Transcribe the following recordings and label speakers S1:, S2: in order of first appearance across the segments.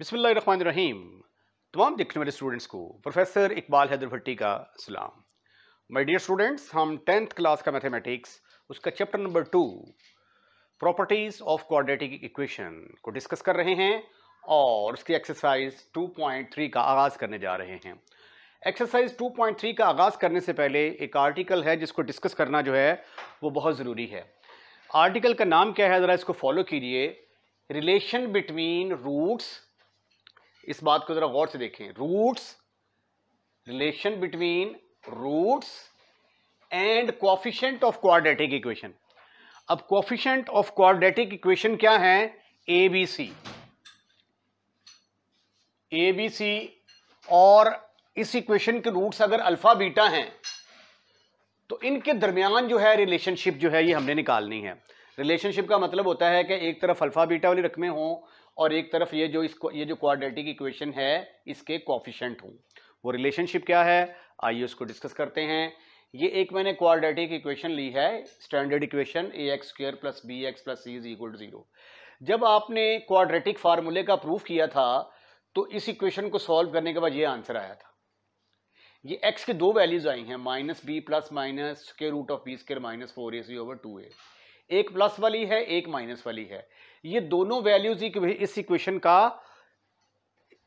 S1: बिसमीम तमाम देखने वाले स्टूडेंट्स को प्रोफेसर इकबाल हैदर भट्टी का सलाम माय डियर स्टूडेंट्स हम टेंथ क्लास का मैथमेटिक्स उसका chapter number two properties of quadratic equation को डिस्कस कर रहे हैं और उसकी एक्सरसाइज 2.3 का आगाज़ करने जा रहे हैं एक्सरसाइज 2.3 का आगाज़ करने से पहले एक आर्टिकल है जिसको डिस्कस करना जो है वो बहुत ज़रूरी है आर्टिकल का नाम क्या है ज़रा इसको फॉलो कीजिए रिलेशन बिटवीन रूट्स इस बात को जरा गौर से देखें roots relation between roots and coefficient of quadratic equation अब कॉफिशेंट ऑफ क्वारडेटिक इक्वेशन क्या है A B C A B C और इस इक्वेशन के रूट्स अगर अल्फा बीटा हैं तो इनके दरमियान जो है रिलेशनशिप जो है ये हमने निकालनी है रिलेशनशिप का मतलब होता है कि एक तरफ अल्फा बीटा वाली रकमें हों और एक तरफ ये जो इसको ये जो क्वाड्रेटिक इक्वेशन है इसके कॉफिशेंट हूँ वो रिलेशनशिप क्या है आइए उसको डिस्कस करते हैं ये एक मैंने क्वाड्रेटिक इक्वेशन ली है standard equation A X square plus B X plus C is equal to zero जब आपने क्वाड्रेटिक फार्मूले का प्रूफ किया था तो इस इक्वेशन को सॉल्व करने के बाद ये आंसर आया था ये एक्स के दो वैल्यूज आई हैं माइनस बी प्लस माइनस के root of B square minus four A C over two A एक प्लस वाली है एक माइनस वाली है ये दोनों वैल्यूज इस इक्वेशन का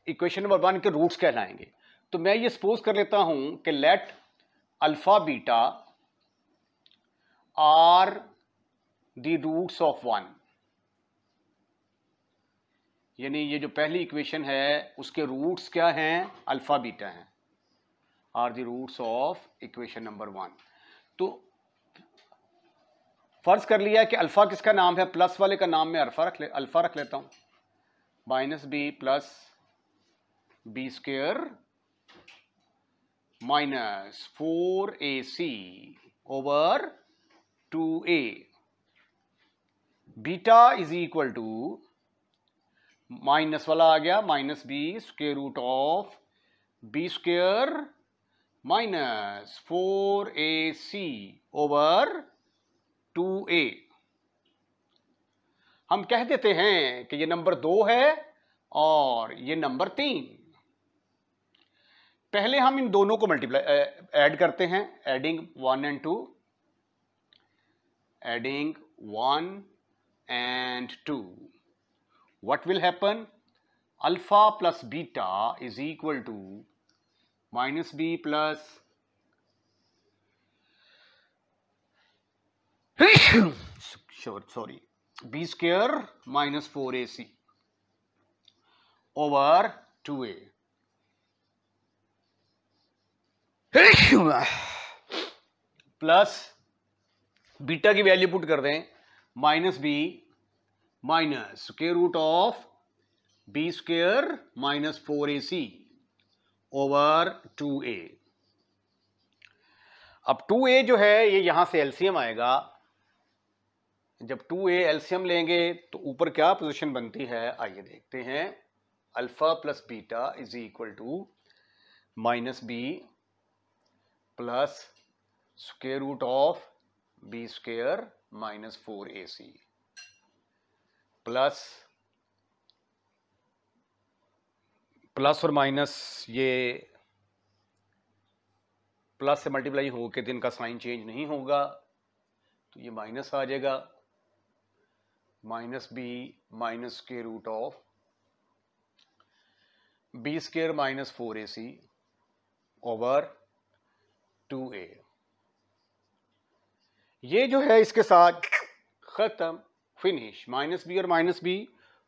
S1: इक्वेशन नंबर वन के रूट्स कहलाएंगे तो मैं ये सपोज कर लेता हूं कि let alpha beta are the roots of one यानी ये जो पहली इक्वेशन है उसके रूट्स क्या हैं अल्फा बीटा हैं are the roots of equation number one तो फ़र्ज़ कर लिया कि अल्फ़ा किसका नाम है प्लस वाले का नाम में अल्फ़ा रख ले अल्फ़ा रख लेता हूं minus B plus B square minus four A C over two A beta is equal to minus वाला आ गया minus B square root of B square minus four A C over two A हम कह देते हैं कि ये number दो है और ये नंबर तीन पहले हम इन दोनों को मल्टीप्लाई ऐड करते हैं adding one and two adding one and two what will happen alpha plus beta is equal to minus B plus sorry B square minus four A C over two A plus beta की value put कर दें minus B minus के root of B square minus four A C over two A अब two ए जो है ये यहां से एलसीएम आएगा जब टू ए एल्सियम लेंगे तो ऊपर क्या पोजिशन बनती है आइए देखते हैं alpha plus beta is equal to minus B plus square root of B square minus four A C plus plus और माइनस ये प्लस से मल्टीप्लाई होकर दिन का साइन चेंज नहीं होगा तो ये माइनस आ जाएगा माइनस बी माइनस के root of B square minus four A C over two A ये जो है इसके साथ ख़त्म फिनिश माइनस बी और माइनस बी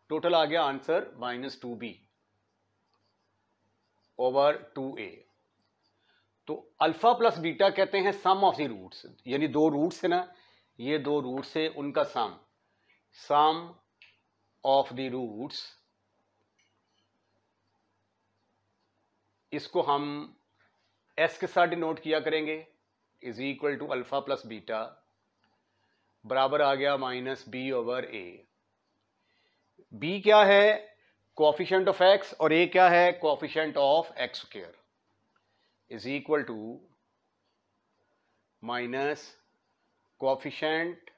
S1: टोटल आ गया answer minus two B over two A तो अल्फा प्लस बीटा कहते हैं सम ऑफ द रूट्स यानी दो रूट्स है ना ये दो रूट्स है उनका सम sum of the roots इसको हम s के साथ डिनोट किया करेंगे is equal to alpha plus beta बराबर आ गया minus B over A B क्या है कॉफिशेंट ऑफ एक्स और ए क्या है coefficient of X square is equal to minus coefficient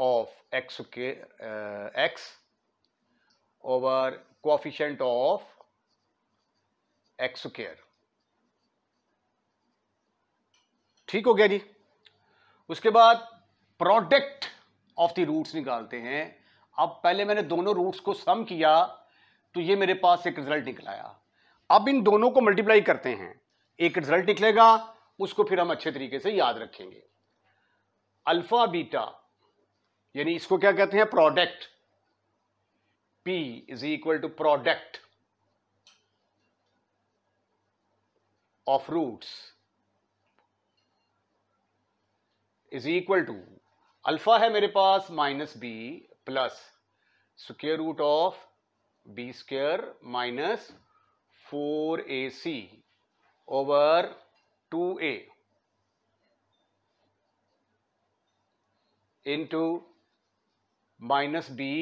S1: of x, uh, x over coefficient of x square ठीक हो गया जी उसके बाद प्रोडक्ट ऑफ द रूट्स निकालते हैं अब पहले मैंने दोनों रूट्स को सम किया तो ये मेरे पास एक रिजल्ट निकलाया अब इन दोनों को मल्टीप्लाई करते हैं एक रिजल्ट निकलेगा उसको फिर हम अच्छे तरीके से याद रखेंगे अल्फा बीटा यानी इसको क्या कहते हैं product P is equal to product of roots is equal to alpha है मेरे पास minus B plus square root of B square minus four A C over two A into minus B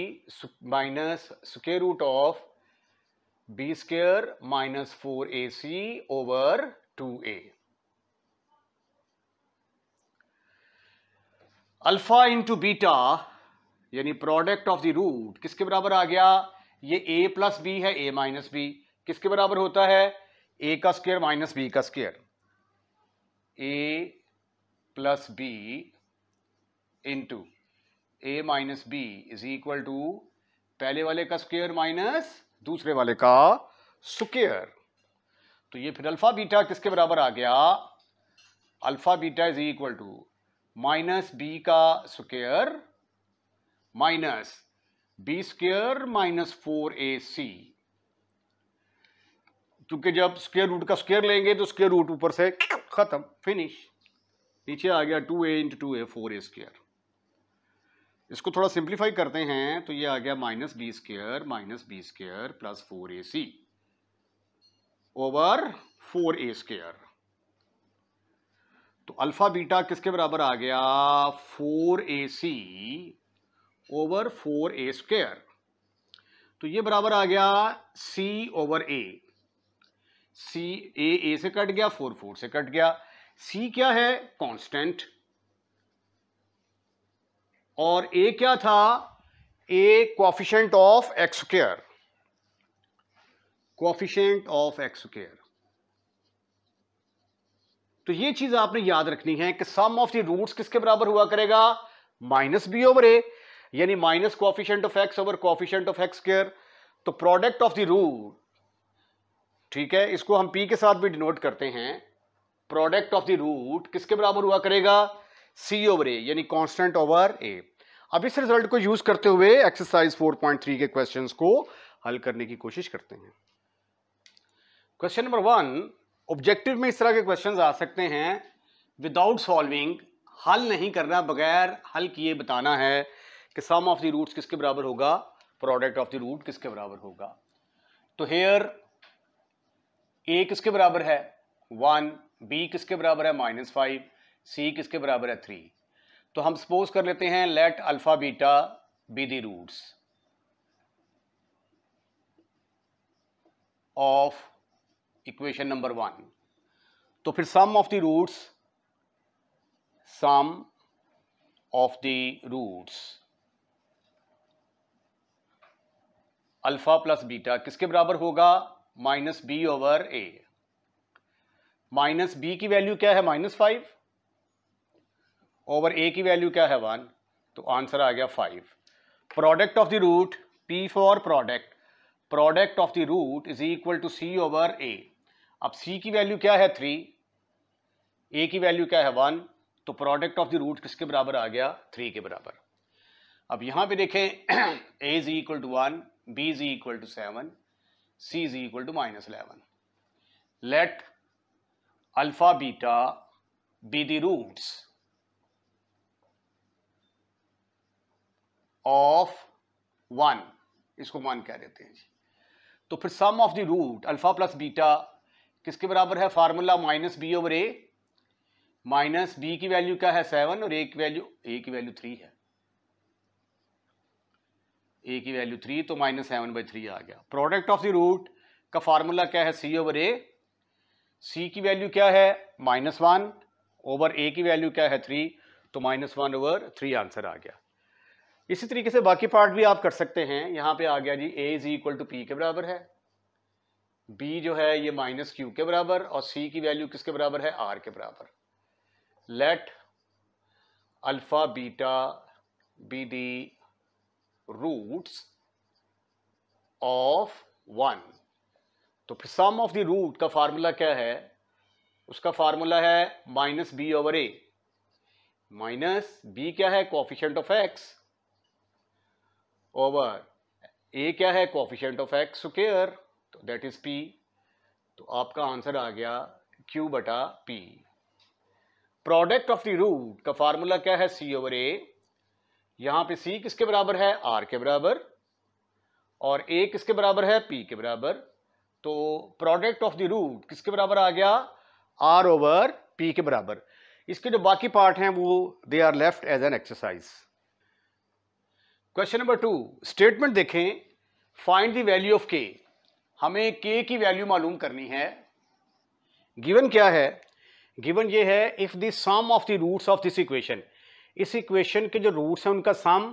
S1: minus square root of B square minus four A C over two A alpha into beta यानी product of the root किसके बराबर आ गया ये ए plus B है ए minus B किसके बराबर होता है ए का स्क्वेयर माइनस बी का square A plus B into A minus B is equal to पहले वाले का स्क्वेयर माइनस दूसरे वाले का स्क्वेयर तो ये फिर अल्फा बीटा किसके बराबर आ गया alpha beta is equal to minus B का square minus B square minus four A C क्योंकि जब स्क्वेयर रूट का स्क्वेयर लेंगे तो स्क्वेयर रूट ऊपर से खत्म फिनिश नीचे आ गया two A into two A four A square इसको थोड़ा सिंप्लीफाई करते हैं तो ये आ गया minus B square minus B square plus four A C over four A square तो अल्फा बीटा किसके बराबर आ गया four A C over four A square तो ये बराबर आ गया सी ओवर ए सी ए से कट गया फोर फोर से कट गया सी क्या है कांस्टेंट और ए क्या था A coefficient of X square coefficient of X square तो ये चीज आपने याद रखनी है कि सम ऑफ द रूट्स किसके बराबर हुआ करेगा माइनस बी ओवर ए यानी minus coefficient of X over coefficient of X square तो प्रोडक्ट ऑफ द रूट ठीक है इसको हम पी के साथ भी डिनोट करते हैं प्रोडक्ट ऑफ द रूट किसके बराबर हुआ करेगा सी ओवर ए यानी कॉन्स्टेंट ओवर ए अब इस रिजल्ट को यूज करते हुए एक्सरसाइज 4.3 के क्वेश्चंस को हल करने की कोशिश करते हैं क्वेश्चन नंबर वन ऑब्जेक्टिव में इस तरह के क्वेश्चंस आ सकते हैं विदाउट सॉल्विंग हल नहीं करना बगैर हल किए बताना है कि सम ऑफ द रूट्स किसके बराबर होगा प्रोडक्ट ऑफ द रूट किसके बराबर होगा तो हेयर ए किसके बराबर है वन बी किसके बराबर है माइनस फाइव सी किसके बराबर है थ्री तो हम सपोज कर लेते हैं let alpha beta be the roots of equation number one तो फिर sum of the roots sum of the roots alpha plus beta किसके बराबर होगा minus B over A minus B की वैल्यू क्या है माइनस फाइव ओवर ए की value क्या है वन तो आंसर आ गया five product of the root P for product product of the root is equal to C over A अब सी की वैल्यू क्या है थ्री ए की वैल्यू क्या है वन तो प्रोडक्ट ऑफ द रूट किसके बराबर आ गया थ्री के बराबर अब यहां पे देखें A is equal to one B is equal to seven C is equal to minus eleven let alpha beta be the roots of one इसको वन कह देते हैं जी तो फिर sum of the root alpha plus beta किसके बराबर है formula minus B over A minus B की वैल्यू क्या है सेवन और ए की वैल्यू ए की वैल्यू थ्री है ए की वैल्यू थ्री तो माइनस सेवन बाई थ्री आ गया प्रोडक्ट ऑफ द रूट का फार्मूला क्या है सी ओवर ए सी की वैल्यू क्या है माइनस वन ओवर ए की वैल्यू क्या है थ्री तो minus one over three answer आ गया इसी तरीके से बाकी पार्ट भी आप कर सकते हैं यहाँ पे आ गया जी A is equal to P के बराबर है बी जो है ये माइनस क्यू के बराबर और सी की वैल्यू किसके बराबर है आर के बराबर let alpha beta be the roots of one तो फिर सम ऑफ द रूट का फार्मूला क्या है उसका फार्मूला है minus B over A minus B क्या है coefficient of X over A क्या है कॉफिशेंट ऑफ एक्स स्क्र तो दैट इज पी तो आपका आंसर आ गया क्यू बटा P product of the root का फार्मूला क्या है सी ओवर ए यहां पे सी किसके बराबर है आर के बराबर और ए किसके बराबर है पी के बराबर तो प्रोडक्ट ऑफ द रूट किसके बराबर आ गया आर ओवर पी के बराबर इसके जो बाकी पार्ट हैं वो they are left as an exercise question number two statement देखें find the value of K हमें के की वैल्यू मालूम करनी है गिवन क्या है गिवन ये है if the sum of the roots of this equation इस इक्वेशन के जो रूट्स हैं उनका सम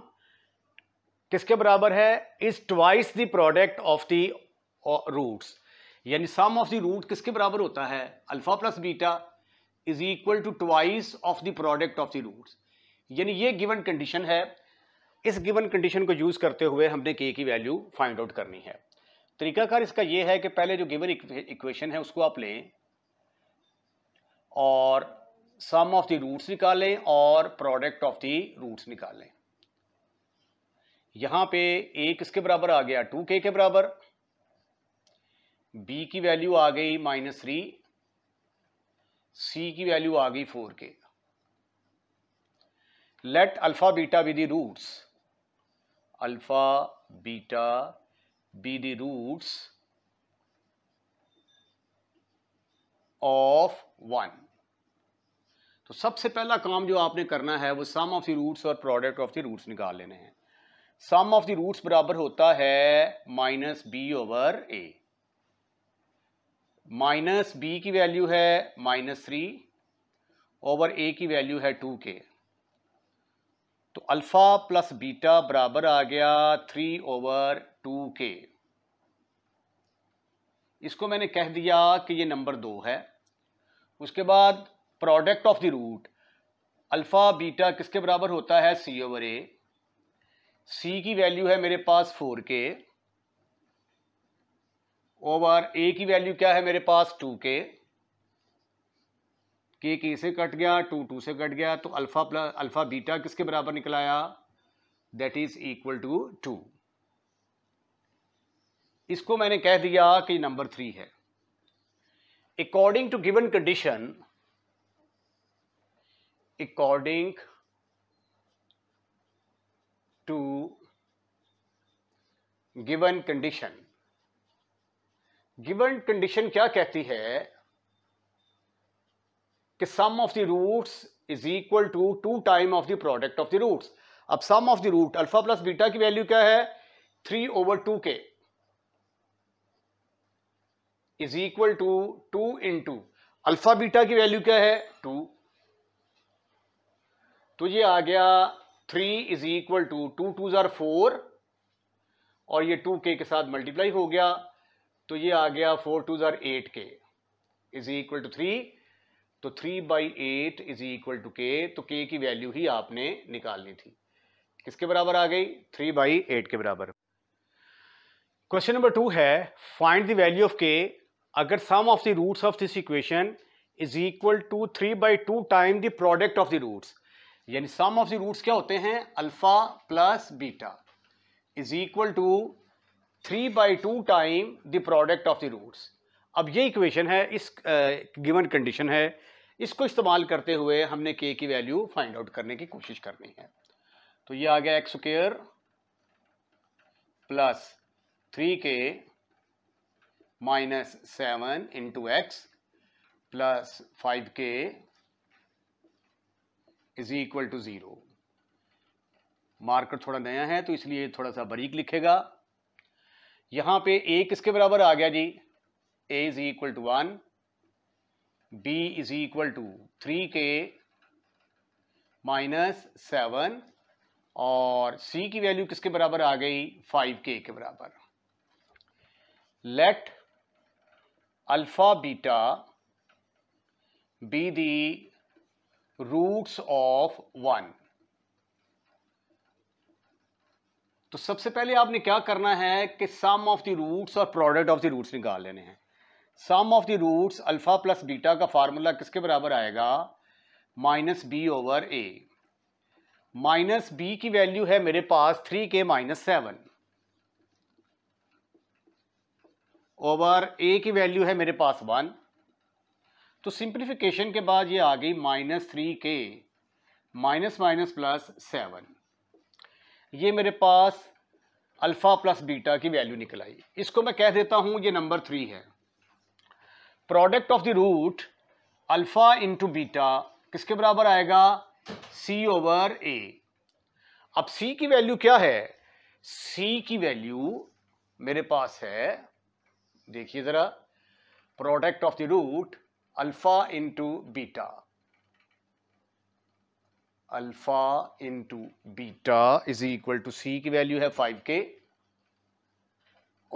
S1: किसके बराबर है is twice the product of the roots यानी सम ऑफ द रूट किसके बराबर होता है alpha plus beta is equal to twice of the product of the roots यानी ये गिवन कंडीशन है इस गिवन कंडीशन को यूज़ करते हुए हमने के की वैल्यू फाइंड आउट करनी है तरीकाकार इसका यह है कि पहले जो गिवन इक्वेशन है उसको आप लें और सम ऑफ द रूट्स निकालें और प्रोडक्ट ऑफ द रूट्स निकालें यहां पे ए किसके बराबर आ गया टू के के बराबर बी की वैल्यू आ गई माइनस थ्री सी की वैल्यू आ गई four K let alpha beta with roots alpha beta be the roots of one तो सबसे पहला काम जो आपने करना है वो सम ऑफ द रूट्स और प्रोडक्ट ऑफ द रूट्स निकाल लेने हैं सम ऑफ द रूट्स बराबर होता है minus B over A minus B की वैल्यू है माइनस थ्री ओवर ए की वैल्यू है टू के तो अल्फ़ा प्लस बीटा बराबर आ गया थ्री ओवर टू के इसको मैंने कह दिया कि ये नंबर दो है उसके बाद product of the root alpha beta किसके बराबर होता है सी ओवर ए सी की वैल्यू है मेरे पास फोर के ओवर ए की वैल्यू क्या है मेरे पास टू के के के से कट गया टू टू से कट गया तो अल्फ़ा प्लस अल्फ़ा बीटा किसके बराबर निकल आया that is equal to two इसको मैंने कह दिया कि नंबर थ्री है according to given condition according to given condition given condition क्या कहती है कि sum of the roots is equal to two time of the product of the roots अब sum of the root alpha plus beta की value क्या है three over two K is equal to two into alpha beta की value क्या है two तो ये आ गया three is equal to two two ज़ार फोर और ये टू के के साथ मल्टीप्लाई हो गया तो ये आ गया फोर टू ज़ार eight K is equal to three तो three by eight is equal to K तो के की वैल्यू ही आपने निकालनी थी किसके बराबर आ गई थ्री बाई एट के बराबर क्वेश्चन नंबर टू है find the value of K अगर sum of the roots of this equation is equal to three by two time the product of the roots यानी सम ऑफ द रूट्स क्या होते हैं alpha plus beta is equal to three by two time the product of the roots अब ये equation है इस given uh, condition है इसको इस्तेमाल करते हुए हमने के की वैल्यू फाइंड आउट करने की कोशिश करनी है तो ये आ गया X square plus three K minus seven into X plus five K is equal to zero marker थोड़ा नया है तो इसलिए थोड़ा सा बारीक लिखेगा यहाँ पे ए किसके बराबर आ गया जी A is equal to one b is equal to three K minus seven और c की वैल्यू किसके बराबर आ गई फाइव के के बराबर let alpha beta be the roots of one तो सबसे पहले आपने क्या करना है कि सम ऑफ द रूट्स और प्रोडक्ट ऑफ द रूट्स निकाल लेने हैं sum of the roots alpha plus beta का फार्मूला किसके बराबर आएगा minus B over A minus B की वैल्यू है मेरे पास three K minus seven over A की वैल्यू है मेरे पास वन तो सिंप्लीफिकेशन के बाद ये आ गई minus three K minus minus plus seven ये मेरे पास अल्फ़ा प्लस बीटा की वैल्यू निकल आई इसको मैं कह देता हूँ ये नंबर थ्री है product of the root alpha into beta किसके बराबर आएगा सी ओवर ए अब सी की वैल्यू क्या है सी की वैल्यू मेरे पास है देखिए ज़रा product of the root alpha into beta alpha into beta is equal to C की वैल्यू है फाइव के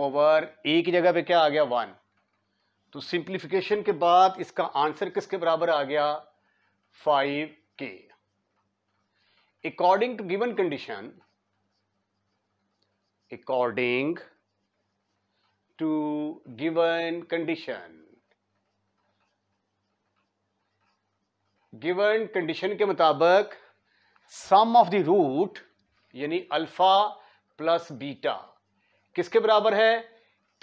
S1: ओवर ए की जगह पे क्या आ गया वन तो सिंप्लीफिकेशन के बाद इसका आंसर किसके बराबर आ गया five K according to given condition according to given condition given condition के मुताबिक सम ऑफ द रूट यानी अल्फा प्लस बीटा किसके बराबर है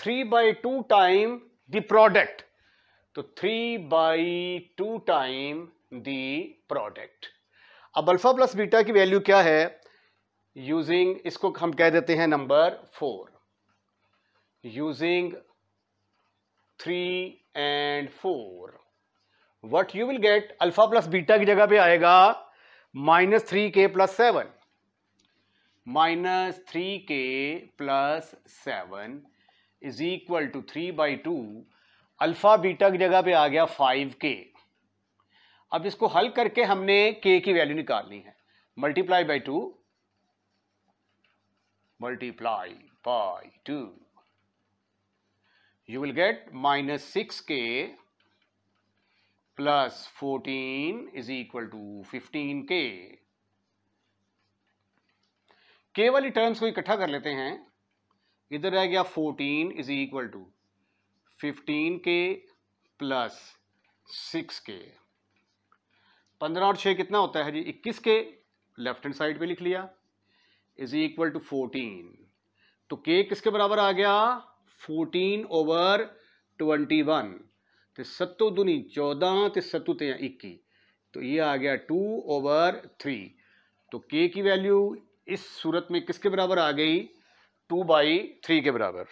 S1: three by two time the product तो three by two time the product अब alpha plus beta की value क्या है यूजिंग इसको हम कह देते हैं number four using three and four what you will get alpha plus beta की जगह पे आएगा minus three K plus seven minus three K plus seven is equal to three by two alpha beta की जगह पे आ गया five के अब इसको हल करके हमने के की वैल्यू निकालनी है multiply by two multiply by two you will get minus six K plus fourteen is equal to fifteen K वाली टर्म्स को इकट्ठा कर लेते हैं इधर रह गया fourteen is equal to fifteen K plus six K पंद्रह और छः कितना होता है जी इक्कीस के लेफ्ट हैंड साइड पे लिख लिया इज इक्वल टू फोर्टीन तो के किसके बराबर आ गया फोर्टीन ओवर ट्वेंटी वन तो सत्तो दुनी चौदह तो सत्तू तेया इक्की तो ये आ गया टू ओवर थ्री तो के की वैल्यू इस सूरत में किसके बराबर आ गई टू बाई थ्री के बराबर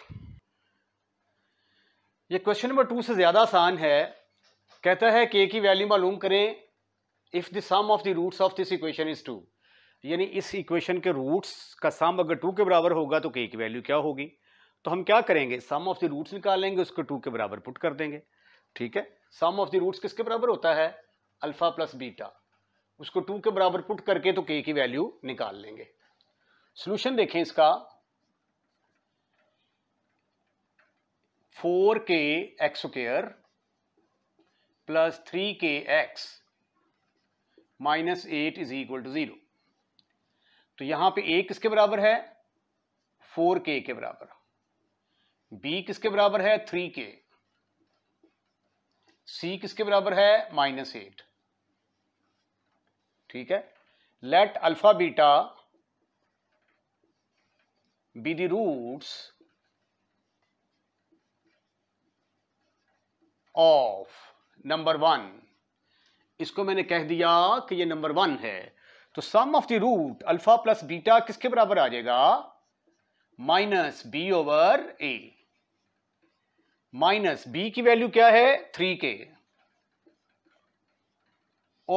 S1: ये क्वेश्चन नंबर टू से ज़्यादा आसान है कहता है के की वैल्यू मालूम करें if the sum of the roots of this equation is two यानी इस इक्वेशन के रूट्स का सम अगर टू के बराबर होगा तो के की वैल्यू क्या होगी तो हम क्या करेंगे सम ऑफ द रूट्स निकालेंगे उसको टू के बराबर पुट कर देंगे ठीक है सम ऑफ द रूट्स किसके बराबर होता है अल्फ़ा प्लस बीटा उसको टू के बराबर पुट करके तो के की वैल्यू निकाल लेंगे सोल्यूशन देखें इसका four K x square plus three K x minus eight is equal to zero तो यहां पे ए किसके बराबर है फोर के के बराबर बी किसके बराबर है थ्री के सी किसके बराबर है माइनस एट ठीक है let alpha beta be the roots of number one इसको मैंने कह दिया कि ये नंबर वन है तो sum of the root alpha plus beta किसके बराबर आ जाएगा minus B over A minus B की वैल्यू क्या है थ्री के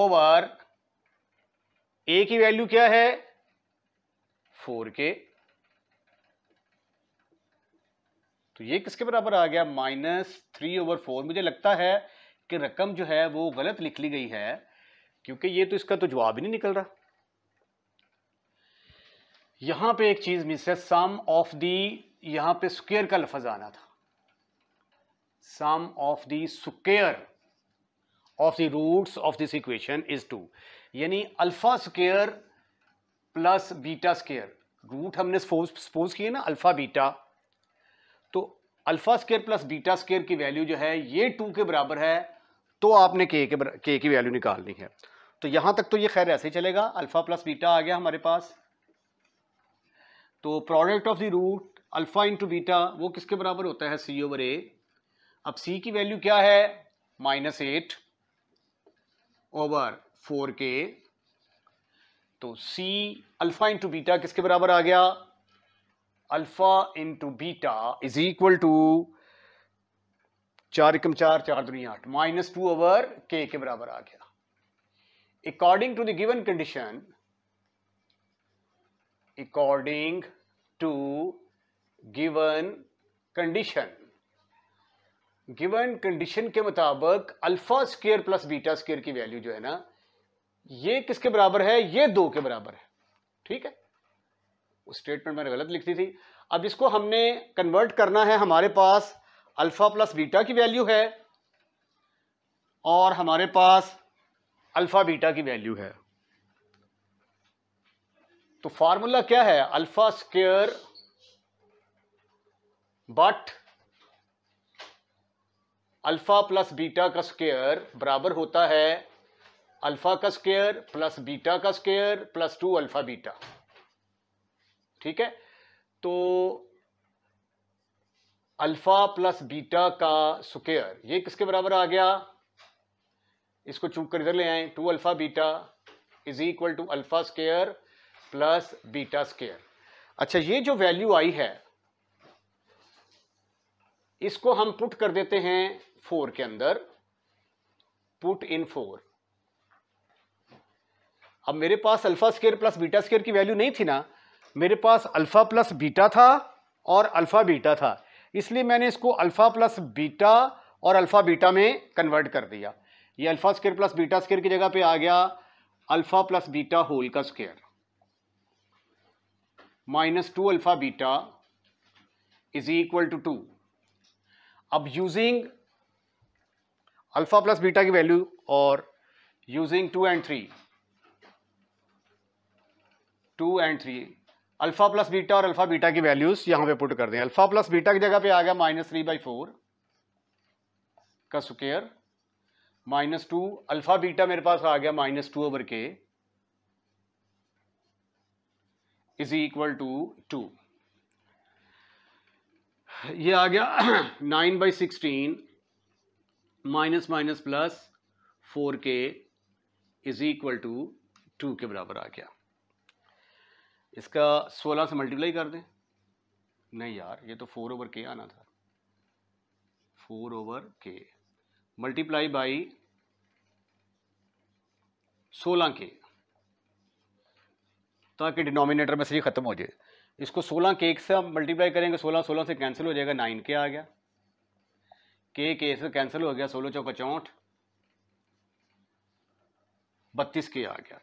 S1: ओवर ए की वैल्यू क्या है फोर के तो ये किसके बराबर आ गया माइनस थ्री ओवर फोर मुझे लगता है कि रकम जो है वो गलत लिख ली गई है क्योंकि ये तो इसका तो जवाब ही नहीं निकल रहा यहां पे एक चीज मिस है सम ऑफ दी यहां पे स्क्वेयर का लफज आना था sum of the square of the roots of this equation is two यानी alpha square plus beta square root हमने सपोज किए ना अल्फा बीटा तो alpha square plus beta square की वैल्यू जो है ये टू के बराबर है तो आपने के के के की वैल्यू निकालनी है तो यहां तक तो ये खैर ऐसे ही चलेगा अल्फा प्लस बीटा आ गया हमारे पास तो product of the root alpha into beta वो किसके बराबर होता है सी ओवर ए अब सी की वैल्यू क्या है माइनस एट ओवर फोर के तो सी अल्फा इंटू बीटा किसके बराबर आ गया alpha into beta is equal to चार एकम चार चार दुनिया आठ माइनस टू ओवर के के बराबर आ गया according to the given condition according to given condition given condition के मुताबिक alpha square plus beta square की वैल्यू जो है ना ये किसके बराबर है ये दो के बराबर है ठीक है स्टेटमेंट मैंने गलत लिख दी थी अब इसको हमने कन्वर्ट करना है हमारे पास अल्फ़ा प्लस बीटा की वैल्यू है और हमारे पास अल्फ़ा बीटा की वैल्यू है तो फार्मूला क्या है alpha square but alpha plus beta का स्क्र बराबर होता है अल्फ़ा का स्क्र प्लस बीटा का square plus two alpha beta ठीक है तो अल्फा प्लस बीटा का स्क्वेयर ये किसके बराबर आ गया इसको चूक कर इधर ले आए two alpha beta is equal to alpha square plus beta square अच्छा ये जो वैल्यू आई है इसको हम पुट कर देते हैं फोर के अंदर पुट इन फोर अब मेरे पास alpha square plus beta square की वैल्यू नहीं थी ना मेरे पास अल्फ़ा प्लस बीटा था और अल्फ़ा बीटा था इसलिए मैंने इसको अल्फ़ा प्लस बीटा और अल्फ़ा बीटा में कन्वर्ट कर दिया ये alpha square plus beta square की जगह पे आ गया अल्फ़ा प्लस बीटा होल का square minus two alpha beta is equal to two अब यूजिंग अल्फ़ा प्लस बीटा की वैल्यू और using two and three two and three alpha plus beta और अल्फा बीटा की वैल्यूज यहां पे put कर दें अल्फा प्लस बीटा की जगह पे आ गया माइनस थ्री बाई फोर का square minus two alpha beta मेरे पास आ गया minus two over K is equal to two ये आ गया nine by sixteen minus minus plus four K is equal to two के बराबर आ गया इसका सोलह से मल्टीप्लाई कर दें नहीं यार ये तो फोर ओवर के आना था four over K multiply by सोलह के ताकि डिनोमिनेटर में से ख़त्म हो जाए इसको सोलह के एक से हम मल्टीप्लाई करेंगे सोलह सोलह से कैंसिल हो जाएगा नाइन के आ गया के के से कैंसिल हो गया सोलह चौका चौंठ बत्तीस के आ गया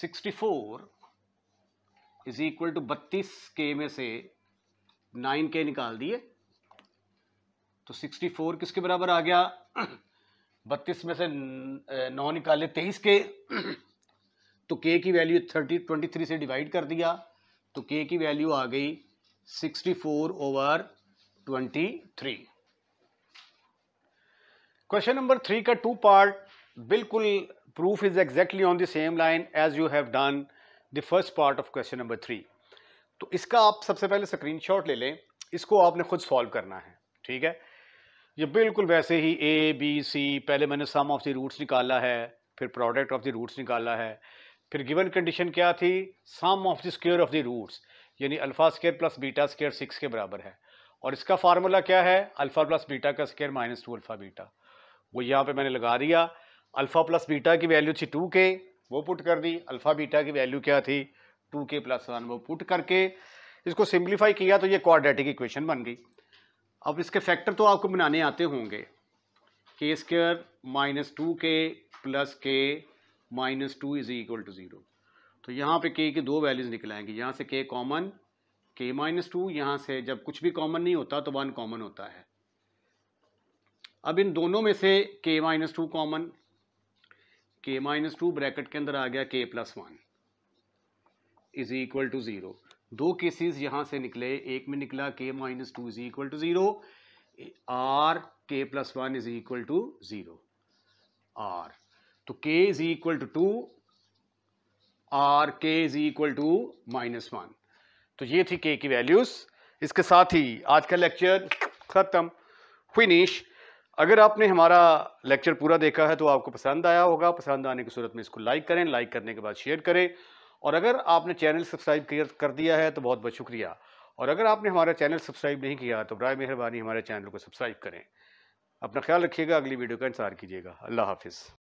S1: 64 इज इक्वल टू बत्तीस के में से नाइन के निकाल दिए तो 64 किसके बराबर आ गया बत्तीस में से नौ निकाले तेईस के तो के की वैल्यू थर्टी ट्वेंटी थ्री से डिवाइड कर दिया तो के की वैल्यू आ गई sixty four over twenty three question number three का टू पार्ट बिल्कुल proof is exactly on the same line as you have done the first part of question number three तो इसका आप सबसे पहले स्क्रीन शॉट ले लें इसको आपने खुद सॉल्व करना है ठीक है ये बिल्कुल वैसे ही ए बी सी पहले मैंने सम ऑफ द रूट्स निकाला है फिर प्रोडक्ट ऑफ द रूट्स निकाला है फिर गिवन कंडीशन क्या थी sum of the square of the roots यानी alpha square plus beta square six के बराबर है और इसका फार्मूला क्या है अल्फ़ा प्लस बीटा का square minus two alpha beta वो यहाँ पे मैंने लगा दिया अल्फ़ा प्लस बीटा की वैल्यू थी टू के वो पुट कर दी अल्फ़ा बीटा की वैल्यू क्या थी टू के प्लस वन वो पुट करके इसको सिंप्लीफाई किया तो ये क्वाड्रेटिक इक्वेशन बन गई अब इसके फैक्टर तो आपको बनाने आते होंगे K square minus two K plus K minus two is equal to zero तो यहाँ पे के की दो वैल्यूज़ निकल आएंगी यहाँ से के कॉमन के माइनस टू यहाँ से जब कुछ भी कॉमन नहीं होता तो वन कॉमन होता है अब इन दोनों में से K minus two common K minus two bracket के अंदर आ गया K plus one is equal to zero दो केसेस यहां से निकले एक में निकला K minus two is equal to zero or K plus one is equal to zero or तो K is equal to two or K is equal to minus one तो ये थी के की वैल्यूज़ इसके साथ ही आज का लेक्चर ख़त्म फिनिश अगर आपने हमारा लेक्चर पूरा देखा है तो आपको पसंद आया होगा पसंद आने की सूरत में इसको लाइक करें लाइक करने के बाद शेयर करें और अगर आपने चैनल सब्सक्राइब कर दिया है तो बहुत बहुत शुक्रिया और अगर आपने हमारा चैनल सब्सक्राइब नहीं किया तो बर मेहरबानी हमारे चैनल को सब्सक्राइब करें अपना ख्याल रखिएगा अगली वीडियो का इंतजार कीजिएगा अल्लाह हाफिज़